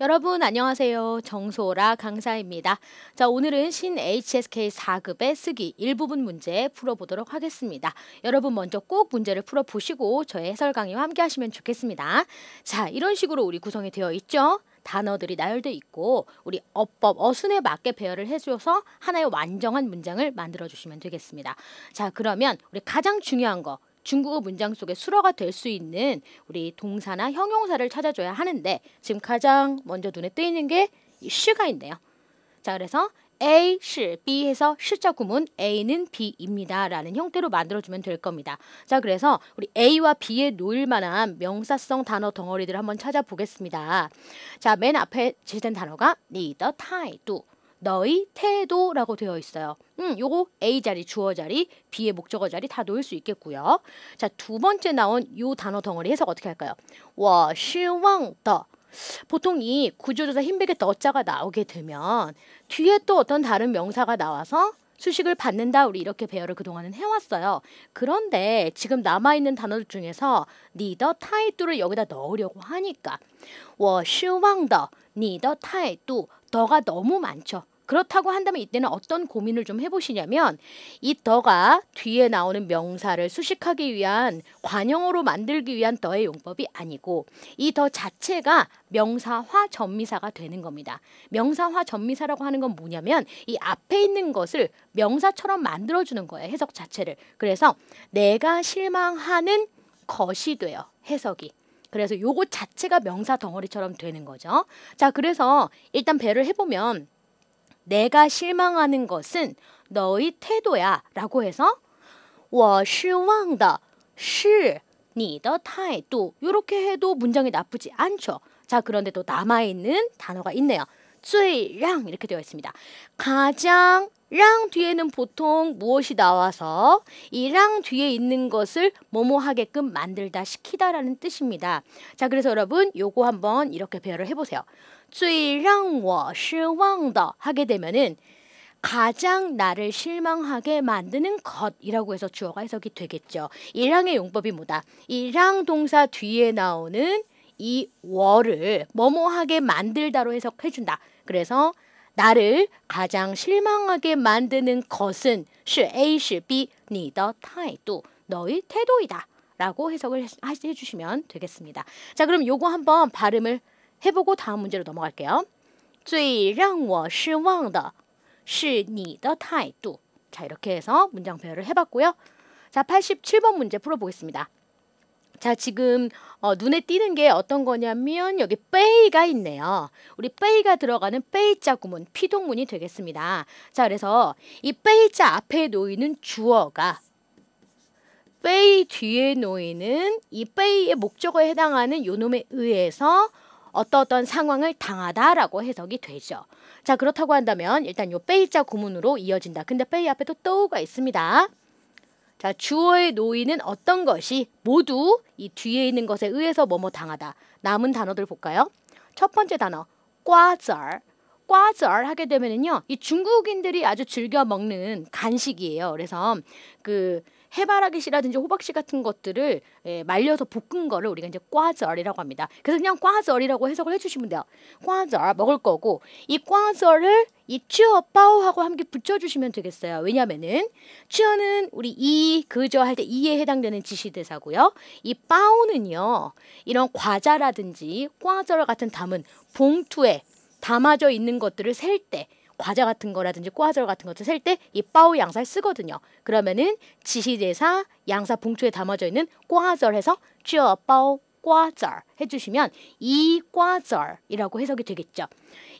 여러분 안녕하세요. 정소라 강사입니다. 자, 오늘은 신 HSK 4급의 쓰기 일부분 문제 풀어보도록 하겠습니다. 여러분 먼저 꼭 문제를 풀어보시고 저의 해설 강의와 함께 하시면 좋겠습니다. 자, 이런 식으로 우리 구성이 되어 있죠? 단어들이 나열돼 있고 우리 어법, 어순에 맞게 배열을 해줘서 주 하나의 완정한 문장을 만들어주시면 되겠습니다. 자, 그러면 우리 가장 중요한 거 중국어 문장 속에 수러가될 수 있는 우리 동사나 형용사를 찾아줘야 하는데 지금 가장 먼저 눈에 띄는 게이 슈가 있네요. 자 그래서 A, 시, B 해서 시자 구문 A는 B입니다. 라는 형태로 만들어주면 될 겁니다. 자, 그래서 우리 A와 B에 놓일 만한 명사성 단어 덩어리들 을 한번 찾아보겠습니다. 자, 맨 앞에 제시된 단어가 need, tie, do. 너의 태도라고 되어 있어요. 음, 요거 A 자리, 주어 자리, B의 목적어 자리 다 놓을 수 있겠고요. 자, 두 번째 나온 요 단어 덩어리 해석 어떻게 할까요? 워, 실왕, 더. 보통 이 구조조사 힘들게 더자가 나오게 되면 뒤에 또 어떤 다른 명사가 나와서 수식을 받는다 우리 이렇게 배열을 그동안은 해왔어요. 그런데 지금 남아있는 단어들 중에서 니더 타이뚜를 여기다 넣으려고 하니까 我失望的你的态度더가 너무 많죠. 그렇다고 한다면 이때는 어떤 고민을 좀 해보시냐면 이 더가 뒤에 나오는 명사를 수식하기 위한 관용어로 만들기 위한 더의 용법이 아니고 이 더 자체가 명사화 전미사가 되는 겁니다. 명사화 전미사라고 하는 건 뭐냐면 이 앞에 있는 것을 명사처럼 만들어주는 거예요. 해석 자체를. 그래서 내가 실망하는 것이 돼요. 해석이. 그래서 요거 자체가 명사 덩어리처럼 되는 거죠. 자, 그래서 일단 배를 해보면 내가 실망하는 것은 너의 태도야 라고 해서 我失望的是你的态度 이렇게 해도 문장이 나쁘지 않죠. 자 그런데 또 남아있는 단어가 있네요. 最랑 이렇게 되어 있습니다. 가장 랑 뒤에는 보통 무엇이 나와서 이랑 뒤에 있는 것을 뭐뭐 하게끔 만들다 시키다라는 뜻입니다. 자 그래서 여러분 요거 한번 이렇게 배열을 해보세요. 最让我失望的하게 되면은 가장 나를 실망하게 만드는 것이라고 해서 주어가 해석이 되겠죠. 이랑의 용법이 뭐다? 이랑 동사 뒤에 나오는 이 월을 뭐뭐하게 만들다로 해석해준다. 그래서 나를 가장 실망하게 만드는 것은 是 A 是 B 你的态度 너의 태도이다. 라고 해석을 해주시면 되겠습니다. 자 그럼 요거 한번 발음을 해보고 다음 문제로 넘어갈게요. 最让我失望的是你的态度. 자, 이렇게 해서 문장 배열을 해봤고요. 자, 87번 문제 풀어보겠습니다. 자, 지금 어, 눈에 띄는 게 어떤 거냐면 여기 빼이가 있네요. 우리 빼이가 들어가는 빼이자 구문, 피동문이 되겠습니다. 자, 그래서 이 빼이자 앞에 놓이는 주어가 빼이 뒤에 놓이는 이 빼이의 목적어에 해당하는 요놈에 의해서 어떠어떤 상황을 당하다라고 해석이 되죠. 자 그렇다고 한다면 일단 요 빼이자 고문으로 이어진다. 근데 빼이 앞에도 또가 있습니다. 자 주어의 노인은 어떤 것이 모두 이 뒤에 있는 것에 의해서 뭐뭐 당하다. 남은 단어들 볼까요? 첫 번째 단어 꽈절 꽈절 하게 되면은요 이 중국인들이 아주 즐겨 먹는 간식이에요. 그래서 그 해바라기씨라든지 호박씨 같은 것들을 예, 말려서 볶은 거를 우리가 이제 꽈절이라고 합니다. 그래서 그냥 꽈절이라고 해석을 해주시면 돼요. 꽈절 먹을 거고 이 꽈절을 이 츄어빠오하고 함께 붙여주시면 되겠어요. 왜냐면은 츄어는 우리 이 그저 할 때 이에 해당되는 지시대사고요. 이 빠오는요 이런 과자라든지 꽈절 같은 담은 봉투에 담아져 있는 것들을 셀때 과자 같은 거라든지 과아절 같은 것도 셀 때 이 빠오 양사를 쓰거든요. 그러면은 지시대사 양사 봉투에 담아져 있는 과절해서 쥐어 빠오 과절 해주시면 이과절이라고 해석이 되겠죠.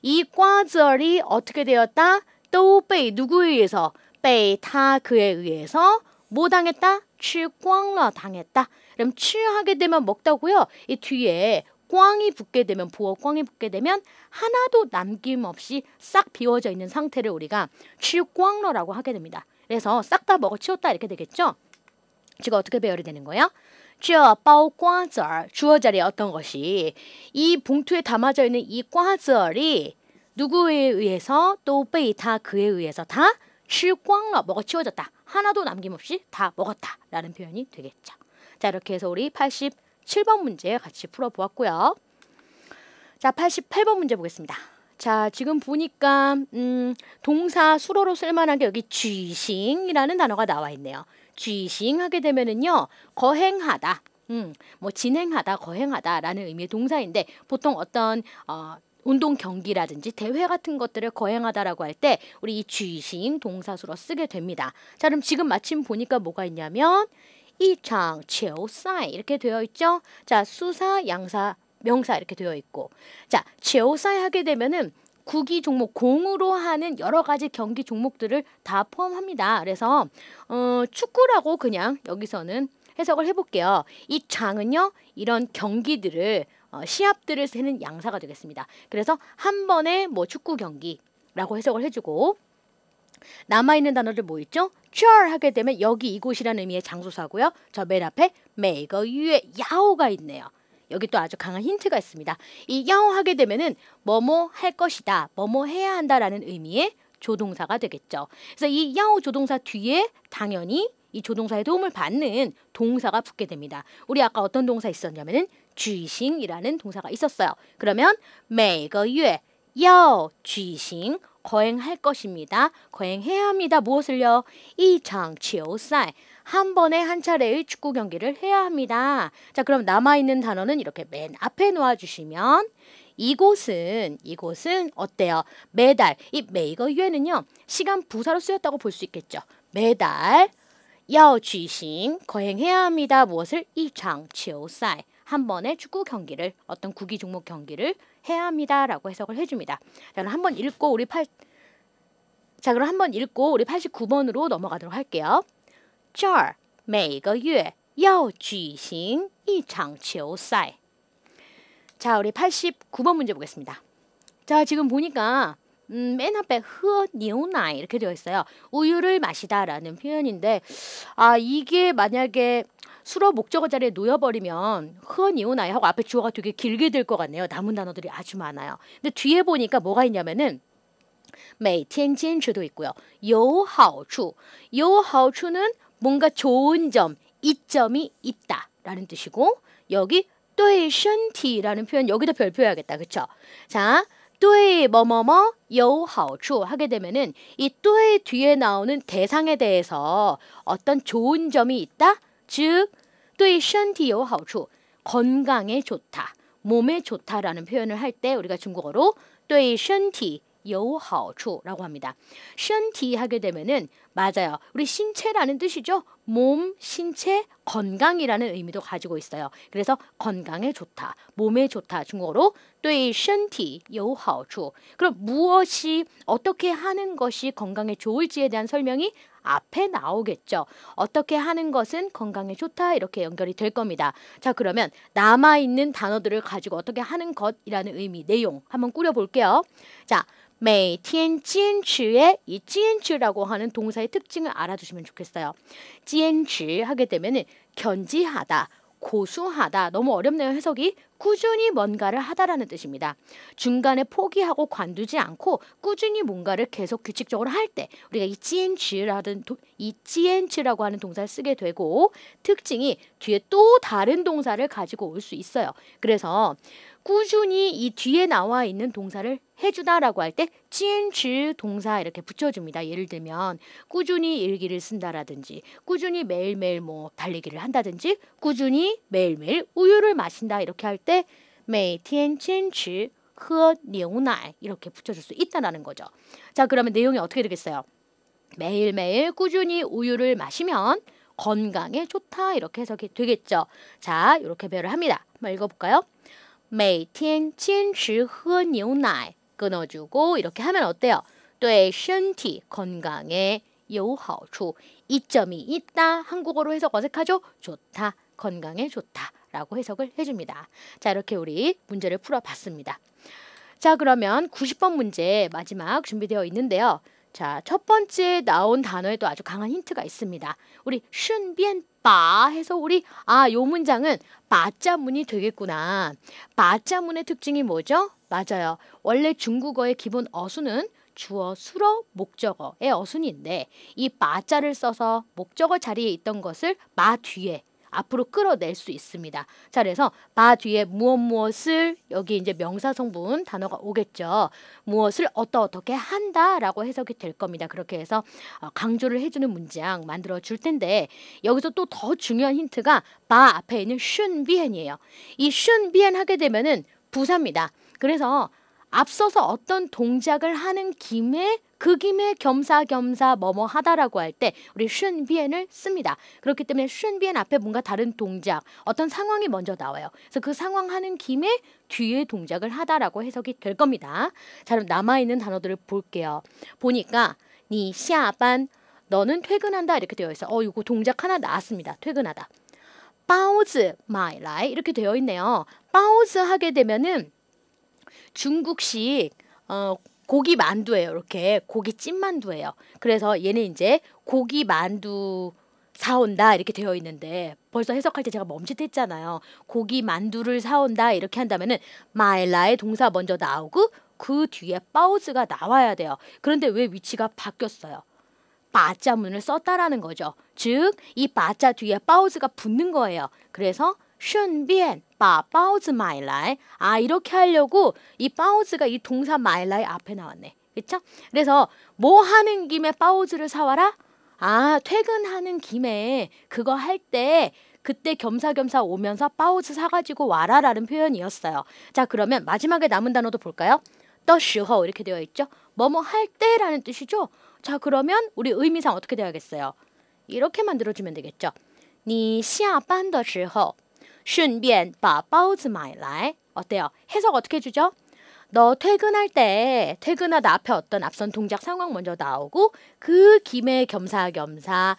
이과절이 어떻게 되었다? 또베이 누구에 의해서? 베이타 그에 의해서 뭐 당했다? 취광러 당했다. 그럼 취하게 되면 먹다고요. 이 뒤에 꽝이 붙게 되면 부어 꽝이 붙게 되면 하나도 남김없이 싹 비워져 있는 상태를 우리가 취꽝러라고 하게 됩니다. 그래서 싹 다 먹어 치웠다 이렇게 되겠죠? 지금 어떻게 배열이 되는 거예요? 주어 빠오 꽈절 주어 자리에 어떤 것이 이 봉투에 담아져 있는 이 꽈절이 누구에 의해서 또베이다 그에 의해서 다 취꽝러 먹어 치워졌다 하나도 남김없이 다 먹었다라는 표현이 되겠죠. 자 이렇게 해서 우리 80 7번 문제 같이 풀어보았고요. 자, 88번 문제 보겠습니다. 자, 지금 보니까 음, 동사 수로로 쓸만한게 여기 쥐싱이라는 단어가 나와 있네요. 쥐싱 하게 되면은요, 거행하다, 음, 뭐 진행하다, 거행하다라는 의미의 동사인데 보통 어떤 어, 운동 경기라든지 대회 같은 것들을 거행하다라고 할 때 우리 이 쥐싱 동사수로 쓰게 됩니다. 자, 그럼 지금 마침 보니까 뭐가 있냐면 이창, 최오사이 이렇게 되어 있죠. 자, 수사, 양사, 명사 이렇게 되어 있고 자, 최오사이 하게 되면은 구기 종목 공으로 하는 여러 가지 경기 종목들을 다 포함합니다. 그래서 어, 축구라고 그냥 여기서는 해석을 해볼게요. 이 장은요 이런 경기들을 어, 시합들을 세는 양사가 되겠습니다. 그래서 한 번에 뭐 축구 경기라고 해석을 해주고 남아있는 단어들 뭐 있죠? sure 하게 되면 여기 이곳이라는 의미의 장소사고요. 저 맨 앞에 메이거 위에 야오가 있네요. 여기 또 아주 강한 힌트가 있습니다. 이 야오 하게 되면은 뭐뭐 할 것이다, 뭐뭐 해야 한다라는 의미의 조동사가 되겠죠. 그래서 이 야오 조동사 뒤에 당연히 이 조동사의 도움을 받는 동사가 붙게 됩니다. 우리 아까 어떤 동사 있었냐면은 쥐싱이라는 동사가 있었어요. 그러면 每个月要举行 거행할 것입니다. 거행해야 합니다. 무엇을요? 이장 치오사이 한 번에 한 차례의 축구 경기를 해야 합니다. 자, 그럼 남아 있는 단어는 이렇게 맨 앞에 놓아 주시면 이곳은 이곳은 어때요? 매달 이 매이거 유에는요. 시간 부사로 쓰였다고 볼 수 있겠죠. 매달 야오 취 거행해야 합니다. 무엇을 이장 치오사이 한 번의 축구 경기를 어떤 구기 종목 경기를 해야 합니다라고 해석을 해줍니다. 자, 그럼 한번 읽고 우리 8 자, 그럼 한번 읽고 우리 89번으로 넘어가도록 할게요. 这每个月要举行一场球赛. 자, 우리 89번 문제 보겠습니다. 자, 지금 보니까 음, 맨 앞에 흐니오나이 이렇게 되어 있어요. 우유를 마시다라는 표현인데 아, 이게 만약에 수로 목적어 자리에 놓여버리면 흔언이오나이 하고 앞에 주어가 되게 길게 될 것 같네요. 남은 단어들이 아주 많아요. 근데 뒤에 보니까 뭐가 있냐면은 每天坚持도 있고요. 요하有추요하好추는 뭔가 좋은 점, 이점이 있다라는 뜻이고 여기 对身体라는 표현 여기다 별표해야겠다. 그쵸? 자, 对 뭐뭐뭐 요하好추 하게 되면은 이对 뒤에 나오는 대상에 대해서 어떤 좋은 점이 있다? 즉, 对身体有好处, 건강에 좋다, 몸에 좋다라는 표현을 할 때 우리가 중국어로 对身体 有好处라고 합니다. 身体 하게 되면은 맞아요. 우리 신체라는 뜻이죠. 몸, 신체, 건강이라는 의미도 가지고 있어요. 그래서 건강에 좋다, 몸에 좋다 중국어로 对身体有好处. 그럼 무엇이 어떻게 하는 것이 건강에 좋을지에 대한 설명이 앞에 나오겠죠. 어떻게 하는 것은 건강에 좋다 이렇게 연결이 될 겁니다. 자 그러면 남아 있는 단어들을 가지고 어떻게 하는 것이라는 의미 내용 한번 꾸려 볼게요. 자 每天坚持의 이坚持라고 하는 동사의 특징을 알아두시면 좋겠어요. 坚持 하게 되면은 견지하다, 고수하다 너무 어렵네요 해석이 꾸준히 뭔가를 하다라는 뜻입니다. 중간에 포기하고 관두지 않고 꾸준히 뭔가를 계속 규칙적으로 할 때 우리가 이 찌엔치라는 이 찌엔치라고 하는 동사를 쓰게 되고 특징이 뒤에 또 다른 동사를 가지고 올 수 있어요. 그래서 꾸준히 이 뒤에 나와 있는 동사를 해주다라고 할때 진치 동사 이렇게 붙여줍니다. 예를 들면 꾸준히 일기를 쓴다라든지 꾸준히 매일매일 뭐 달리기를 한다든지 꾸준히 매일매일 우유를 마신다 이렇게 할 때 매일 진치 허牛奶 이렇게 붙여줄 수 있다라는 거죠. 자 그러면 내용이 어떻게 되겠어요? 매일매일 꾸준히 우유를 마시면 건강에 좋다 이렇게 해석이 되겠죠. 자 이렇게 배열을 합니다. 한번 읽어볼까요? 每天坚持喝牛奶 끊어주고 이렇게 하면 어때요? 对身体 건강에 요好处 이점이 있다 한국어로 해석 어색하죠? 좋다 건강에 좋다 라고 해석을 해줍니다. 자 이렇게 우리 문제를 풀어봤습니다. 자 그러면 90번 문제 마지막 준비되어 있는데요. 자 첫 번째 나온 단어에도 아주 강한 힌트가 있습니다. 우리 顺便바 해서 우리 아 요 문장은 바자문이 되겠구나. 바자문의 특징이 뭐죠? 맞아요. 원래 중국어의 기본 어순은 주어, 수어, 목적어의 어순인데 이바자를 써서 목적어 자리에 있던 것을 마 뒤에 앞으로 끌어낼 수 있습니다. 자, 그래서 바 뒤에 무엇 무엇을 여기 이제 명사 성분 단어가 오겠죠. 무엇을 어떠 어떻게 한다라고 해석이 될 겁니다. 그렇게 해서 어, 강조를 해주는 문장 만들어 줄 텐데 여기서 또 더 중요한 힌트가 바 앞에 있는 슌비엔이에요. 이 슌비엔 하게 되면은 부사입니다. 그래서 앞서서 어떤 동작을 하는 김에 그 김에 겸사겸사 뭐뭐 하다라고 할 때 우리 슌비엔을 씁니다. 그렇기 때문에 슌비엔 앞에 뭔가 다른 동작, 어떤 상황이 먼저 나와요. 그래서 그 상황 하는 김에 뒤에 동작을 하다라고 해석이 될 겁니다. 자, 그럼 남아있는 단어들을 볼게요. 보니까 니 샤반 너는 퇴근한다 이렇게 되어 있어. 어, 이거 동작 하나 나왔습니다. 퇴근하다. 바우즈 마이라이 이렇게 되어 있네요. 바우즈 하게 되면은 중국식 어 고기 만두예요. 이렇게 고기 찐 만두예요. 그래서 얘는 이제 고기 만두 사온다 이렇게 되어 있는데 벌써 해석할 때 제가 멈칫했잖아요. 고기 만두를 사온다 이렇게 한다면은 마일라의 동사 먼저 나오고 그 뒤에 바우스가 나와야 돼요. 그런데 왜 위치가 바뀌었어요? 바자문을 썼다라는 거죠. 즉이 바자 뒤에 바우스가 붙는 거예요. 그래서 쉰비엔 바우즈 마일라이 아 이렇게 하려고 이바우즈가이 동사 마일라이 앞에 나왔네. 그쵸? 그래서 뭐 하는 김에 바우즈를 사와라? 아 퇴근하는 김에 그거 할 때 그때 겸사겸사 오면서 바우즈 사가지고 와라라는 표현이었어요. 자 그러면 마지막에 남은 단어도 볼까요? 더슈허 이렇게 되어 있죠. 뭐 뭐 할 때라는 뜻이죠. 자 그러면 우리 의미상 어떻게 되어야겠어요? 이렇게 만들어주면 되겠죠. 니 시아 班더슈허 顺便把包子买来. 어때요? 해석 어떻게 주죠? 너 퇴근할 때 퇴근하다 앞에 어떤 앞선 동작 상황 먼저 나오고 그 김에 겸사겸사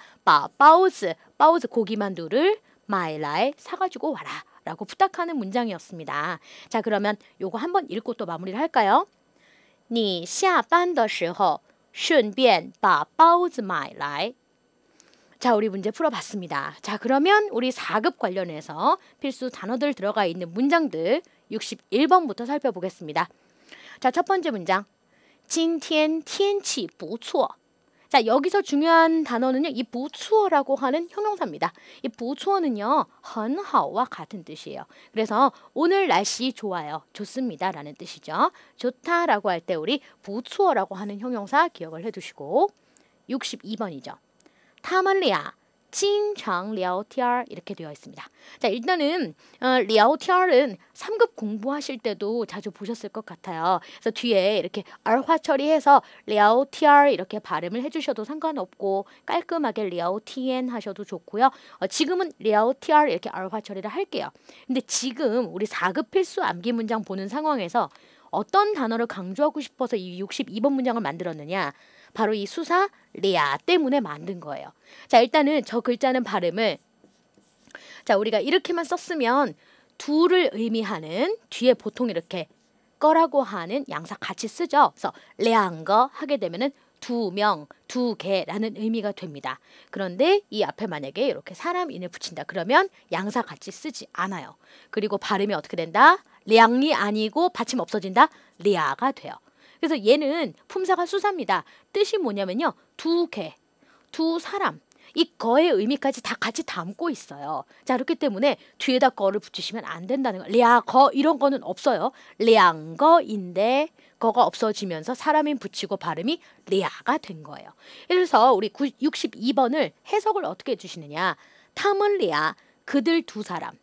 빠우즈 빠우즈 고기만두를 마이라에 사가지고 와라 라고 부탁하는 문장이었습니다. 자 그러면 요거 한번 읽고 또 마무리를 할까요? 你下班的时候顺便把包子买来 자, 우리 문제 풀어봤습니다. 자, 그러면 우리 4급 관련해서 필수 단어들 들어가 있는 문장들 61번부터 살펴보겠습니다. 자, 첫 번째 문장. 今天天气不错. 자, 여기서 중요한 단어는요. 이 부추어라고 하는 형용사입니다. 이 부추어는요. 很好와 같은 뜻이에요. 그래서 오늘 날씨 좋아요. 좋습니다라는 뜻이죠. 좋다라고 할 때 우리 부추어라고 하는 형용사 기억을 해 두시고 62번이죠. 타만리아 친창 레오티알 이렇게 되어 있습니다. 자 일단은 레오티알은 3급 공부하실 때도 자주 보셨을 것 같아요. 그래서 뒤에 이렇게 알화 처리해서 레오티알 이렇게 발음을 해주셔도 상관없고 깔끔하게 레오티엔 하셔도 좋고요. 어, 지금은 레오티알 이렇게 알화 처리를 할게요. 근데 지금 우리 4급 필수 암기 문장 보는 상황에서 어떤 단어를 강조하고 싶어서 이 62번 문장을 만들었느냐 바로 이 수사 레아 때문에 만든 거예요. 자, 일단은 저 글자는 발음을 자, 우리가 이렇게만 썼으면 둘을 의미하는 뒤에 보통 이렇게 거라고 하는 양사 같이 쓰죠. 그래서 레안거 하게 되면은 두 명, 두 개라는 의미가 됩니다. 그런데 이 앞에 만약에 이렇게 사람인을 붙인다 그러면 양사 같이 쓰지 않아요. 그리고 발음이 어떻게 된다? 량이 아니고 받침 없어진다? 리아가 돼요. 그래서 얘는 품사가 수사입니다. 뜻이 뭐냐면요. 두 개, 두 사람, 이 거의 의미까지 다 같이 담고 있어요. 자, 그렇기 때문에 뒤에다 거를 붙이시면 안 된다는 거. 랴거 이런 거는 없어요. 량거인데 거가 없어지면서 사람인 붙이고 발음이 랴가 된 거예요. 그래서 우리 62번을 해석을 어떻게 해 주시느냐? 탐을 랴 그들 두 사람.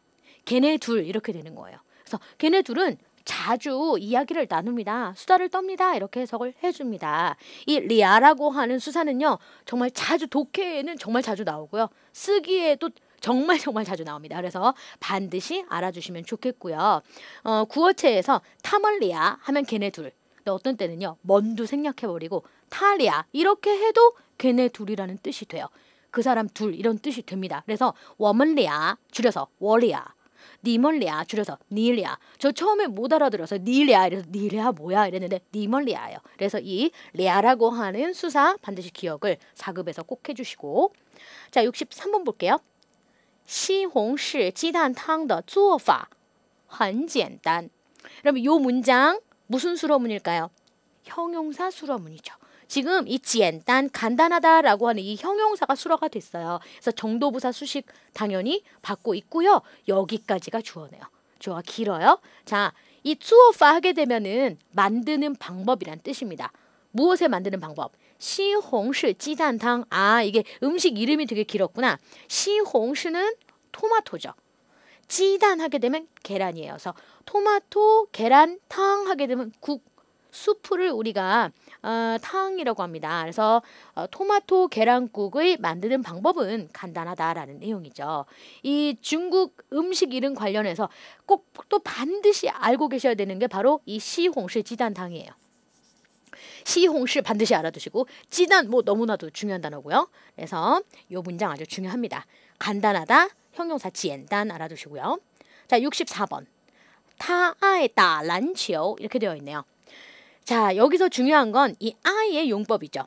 걔네 둘 이렇게 되는 거예요. 그래서 걔네 둘은 자주 이야기를 나눕니다. 수다를 떱니다. 이렇게 해석을 해줍니다. 이 리아라고 하는 수사는요. 정말 자주 독해에는 정말 자주 나오고요. 쓰기에도 정말 정말 자주 나옵니다. 그래서 반드시 알아주시면 좋겠고요. 어, 구어체에서 타멀리아 하면 걔네 둘. 근데 어떤 때는요. 먼두 생략해버리고 타리아 이렇게 해도 걔네 둘이라는 뜻이 돼요. 그 사람 둘 이런 뜻이 됩니다. 그래서 워먼리아 줄여서 워리아 니멀리아 줄여서 니리아 저 처음에 못 알아들어서 니리아 이래서 니리아 뭐야 이랬는데 니멀리아예요. 그래서 이 리아라고 하는 수사 반드시 기억을 4급에서 꼭 해주시고 자 63번 볼게요. 시홍시 지단탕의 做法很简单. 여러분 요 문장 무슨 수로문일까요? 형용사 수로문이죠. 지금 이 지엔단 간단하다라고 하는 이 형용사가 수로가 됐어요. 그래서 정도부사 수식 당연히 받고 있고요. 여기까지가 주어네요. 주어가 길어요. 자, 이 투어파 하게 되면은 만드는 방법이란 뜻입니다. 무엇에 만드는 방법? 시홍시 찌단탕. 아, 이게 음식 이름이 되게 길었구나. 시홍시는 토마토죠. 찌단 하게 되면 계란이에요. 그래서 토마토 계란탕 하게 되면 국 수프를 우리가 어, 탕이라고 합니다. 그래서 어, 토마토 계란국의 만드는 방법은 간단하다라는 내용이죠. 이 중국 음식 이름 관련해서 꼭 또 반드시 알고 계셔야 되는 게 바로 이 시홍시 지단탕이에요. 시홍시 반드시 알아두시고 지단 뭐 너무나도 중요한 단어고요. 그래서 요 문장 아주 중요합니다. 간단하다 형용사 지엔단 알아두시고요. 자 64번 타아에 따 란치오 이렇게 되어 있네요. 자, 여기서 중요한 건 이 I의 용법이죠.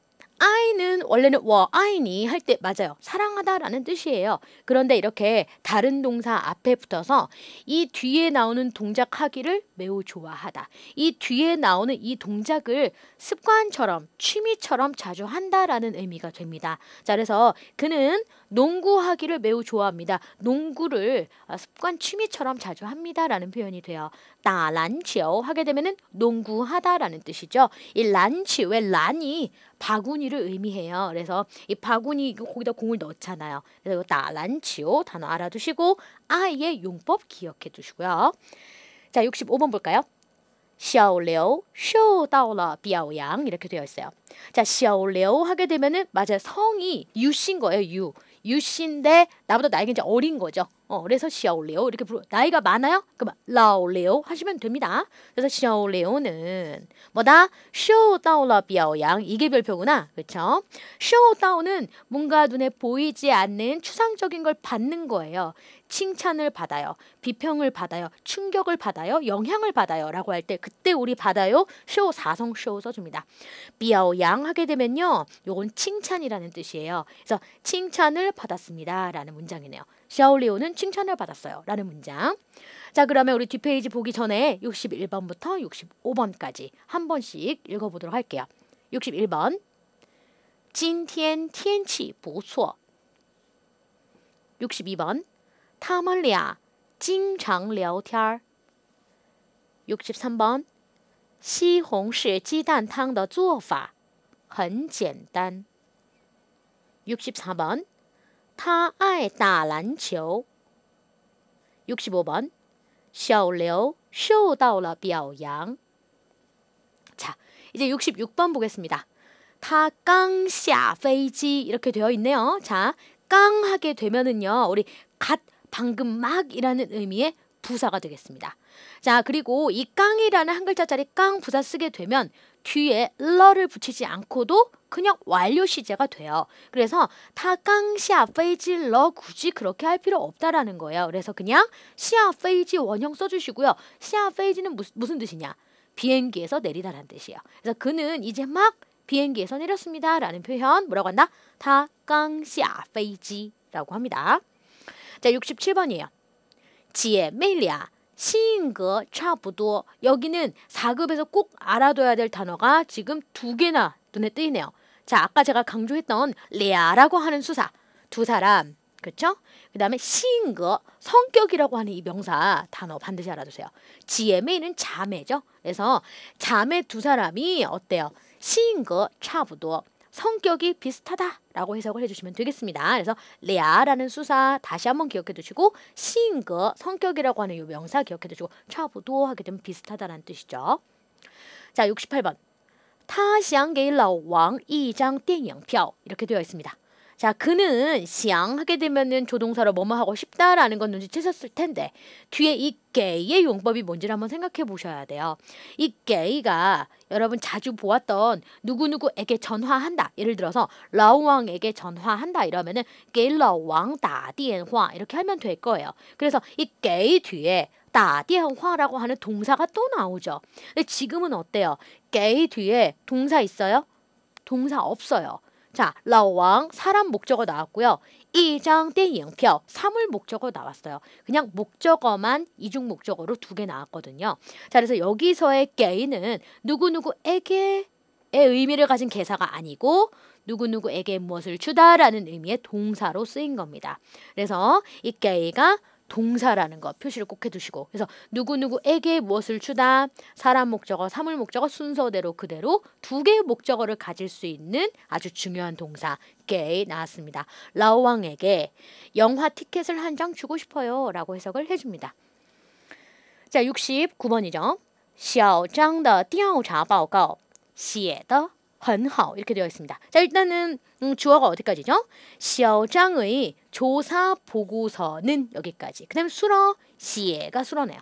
I는 원래는 워 I니 할 때 맞아요. 사랑하다라는 뜻이에요. 그런데 이렇게 다른 동사 앞에 붙어서 이 뒤에 나오는 동작 하기를 매우 좋아하다. 이 뒤에 나오는 이 동작을 습관처럼 취미처럼 자주 한다라는 의미가 됩니다. 자, 그래서 그는 농구하기를 매우 좋아합니다. 농구를 아, 습관 취미처럼 자주 합니다라는 표현이 돼요. 따란치오 하게 되면은 농구하다라는 뜻이죠. 이 란치 왜 란이 바구니를 의미해요. 그래서 이 바구니 거기다 공을 넣잖아요. 그래서 따란치오 단어 알아두시고 아이의 용법 기억해 두시고요. 자 65번 볼까요? 小流쇼 다오라 비아오양 이렇게 되어 있어요. 자, 小流 하게 되면은 맞아요. 성이 유신 거예요. 유. 유씨인데 나보다 나이가 이제 어린 거죠. 어, 그래서 시아레오 이렇게 부르 나이가 많아요? 그럼 라올레오 하시면 됩니다. 그래서 시아레오는 뭐다? 쇼다오라 비아오양 이게 별표구나. 그렇죠? 쇼다오는 뭔가 눈에 보이지 않는 추상적인 걸 받는 거예요. 칭찬을 받아요. 비평을 받아요. 충격을 받아요. 영향을 받아요. 라고 할 때 그때 우리 받아요. 쇼 사성 쇼 써줍니다. 비아오 양 하게 되면요. 요건 칭찬이라는 뜻이에요. 그래서 칭찬을 받았습니다. 라는 문장이네요. 샤올리오는 칭찬을 받았어요. 라는 문장. 자 그러면 우리 뒷페이지 보기 전에 61번부터 65번까지 한 번씩 읽어보도록 할게요. 61번 진티엔 티天天 보수어 6 2번 他们俩经常聊天儿。 63번.西红柿 鸡蛋汤的做法很简单. 64번. 他爱打篮球. 65번. 小刘受到了表扬. 자, 이제 66번 보겠습니다. 다 깡샤 페이지 이렇게 되어 있네요. 자, 깡하게 되면은요. 우리 갓 방금 막이라는 의미의 부사가 되겠습니다. 자, 그리고 이 깡이라는 한 글자짜리 깡 부사 쓰게 되면 뒤에 러를 붙이지 않고도 그냥 완료 시제가 돼요. 그래서 다깡시아 페이지 러 굳이 그렇게 할 필요 없다라는 거예요. 그래서 그냥 시아 페이지 원형 써주시고요. 시아 페이지는 무슨, 무슨 뜻이냐? 비행기에서 내리다라는 뜻이에요. 그래서 그는 이제 막 비행기에서 내렸습니다라는 표현 뭐라고 한다? 다깡시아 페이지라고 합니다. 자, 67번이에요. 지혜, 메리아 시인거 차부도 여기는 4급에서 꼭 알아둬야 될 단어가 지금 두 개나 눈에 띄네요 자, 아까 제가 강조했던 레아라고 하는 수사 두 사람 그렇죠? 그 다음에 시인거 성격이라고 하는 이 명사 단어 반드시 알아두세요. GMA는 자매죠. 그래서 자매 두 사람이 어때요? 시인거 차부도 성격이 비슷하다라고 해석을 해주시면 되겠습니다. 그래서 레아라는 수사 다시 한번 기억해 두시고 싱인거 성격이라고 하는 이 명사 기억해 두시고 차보도 하게 되면 비슷하다라는 뜻이죠. 자 68번 타샹게일라오 왕 이장 땡영표 이렇게 되어 있습니다. 자, 그는 시앙 하게 되면은 조동사로 뭐뭐 하고 싶다라는 건 눈치채셨을 텐데 뒤에 이 게이의 용법이 뭔지를 한번 생각해 보셔야 돼요. 이 게이가 여러분 자주 보았던 누구누구에게 전화한다. 예를 들어서 라오왕에게 전화한다 이러면은 게이러왕 다디엔화 이렇게 하면 될 거예요. 그래서 이 게이 뒤에 다디엔화라고 하는 동사가 또 나오죠. 근데 지금은 어때요? 게이 뒤에 동사 있어요? 동사 없어요. 자, 라오왕 사람 목적어 나왔고요. 이장 떼잉표 사물 목적어 나왔어요. 그냥 목적어만 이중 목적어로 두 개 나왔거든요. 자, 그래서 여기서의 게이는 누구누구에게의 의미를 가진 개사가 아니고 누구누구에게 무엇을 주다라는 의미의 동사로 쓰인 겁니다. 그래서 이 게이가 동사라는 것 표시를 꼭 해두시고 그래서 누구누구에게 무엇을 주다 사람 목적어 사물 목적어 순서대로 그대로 두 개의 목적어를 가질 수 있는 아주 중요한 동사 게이 나왔습니다. 라오왕에게 영화 티켓을 한 장 주고 싶어요 라고 해석을 해줍니다. 자 69번이죠. 小张的오查报告에더 헌好 이렇게 되어 있습니다. 자 일단은 음, 주어가 어디까지죠? 시어장의 조사 보고서는 여기까지. 그다음 수러 시에가 수러네요.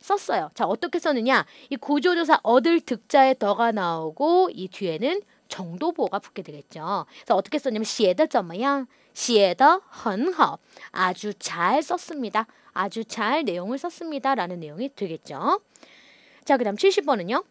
썼어요. 자 어떻게 썼느냐? 이 고조조사 얻을 득자에 더가 나오고 이 뒤에는 정도보가 붙게 되겠죠. 그래서 어떻게 썼냐면 시에다 점이야. 시에다 헌허 아주 잘 썼습니다. 아주 잘 내용을 썼습니다라는 내용이 되겠죠. 자 그다음 70번은요.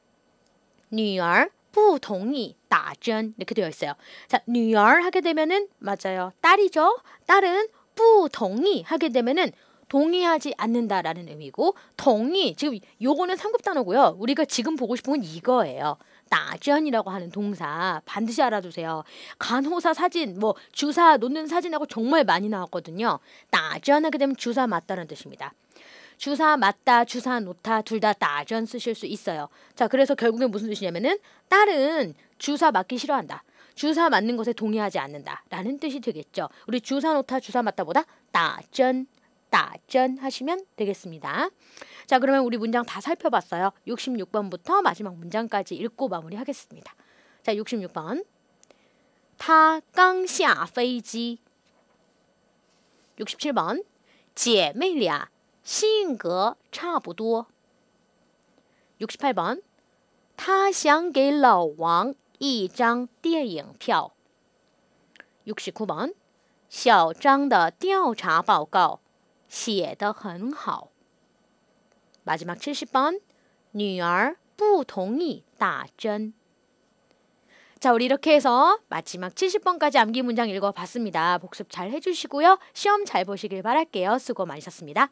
女儿 부동이 나전 이렇게 되어 있어요. 자, 뉘얼 하게 되면은 맞아요. 딸이죠. 딸은 부동이 하게 되면은 동의하지 않는다라는 의미고 동의 지금 요거는 상급 단어고요. 우리가 지금 보고 싶은 건 이거예요. 나전이라고 하는 동사 반드시 알아두세요. 간호사 사진 뭐 주사 놓는 사진하고 정말 많이 나왔거든요. 나전하게 되면 주사 맞다는 뜻입니다. 주사 맞다, 주사 놓다 둘 다 다전 쓰실 수 있어요. 자, 그래서 결국에 무슨 뜻이냐면은 딸은 주사 맞기 싫어한다. 주사 맞는 것에 동의하지 않는다라는 뜻이 되겠죠. 우리 주사 놓다, 주사 맞다보다 다전 따전 하시면 되겠습니다. 자, 그러면 우리 문장 다 살펴봤어요. 66번부터 마지막 문장까지 읽고 마무리하겠습니다. 자, 66번. 타他刚下이지 67번. 姐妹俩性格 차부도 68번 他想给老王一张电影票 69번 小张的调查报告写得很好 마지막 70번 女儿不同意打针 자, 우리 이렇게 해서 마지막 70번까지 암기 문장 읽어봤습니다. 복습 잘 해주시고요. 시험 잘 보시길 바랄게요. 수고 많으셨습니다.